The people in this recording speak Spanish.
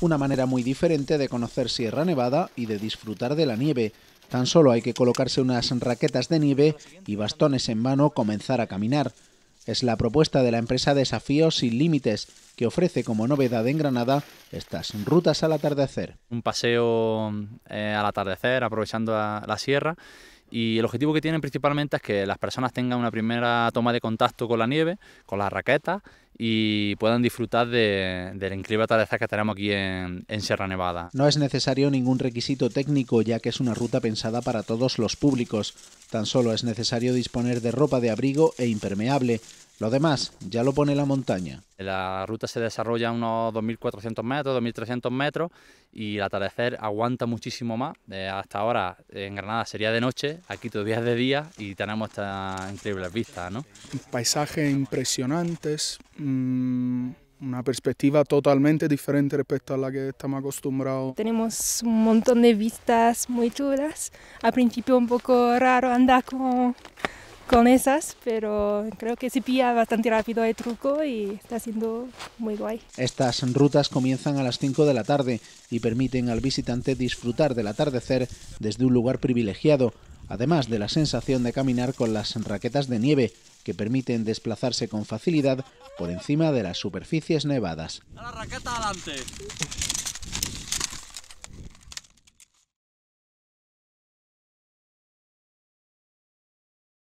una manera muy diferente de conocer Sierra Nevada y de disfrutar de la nieve. Tan solo hay que colocarse unas raquetas de nieve y bastones en mano comenzar a caminar. Es la propuesta de la empresa Desafíos sin Límites, que ofrece como novedad en Granada estas rutas al atardecer. Un paseo eh, al atardecer, aprovechando la, la sierra. Y el objetivo que tienen principalmente es que las personas tengan una primera toma de contacto con la nieve, con las raquetas y puedan disfrutar de, la increíble que tenemos aquí en, Sierra Nevada. No es necesario ningún requisito técnico ya que es una ruta pensada para todos los públicos. Tan solo es necesario disponer de ropa de abrigo e impermeable, lo demás ya lo pone la montaña. La ruta se desarrolla a unos 2.400 metros, 2.300 metros y el atardecer aguanta muchísimo más. Eh, hasta ahora en Granada sería de noche, aquí todavía es de día y tenemos estas increíbles vistas. ¿no? Paisajes impresionantes, mm, una perspectiva totalmente diferente respecto a la que estamos acostumbrados. Tenemos un montón de vistas muy duras. Al principio un poco raro andar con con esas, pero creo que se pilla bastante rápido el truco y está siendo muy guay. Estas rutas comienzan a las 5 de la tarde y permiten al visitante disfrutar del atardecer desde un lugar privilegiado, además de la sensación de caminar con las raquetas de nieve que permiten desplazarse con facilidad por encima de las superficies nevadas.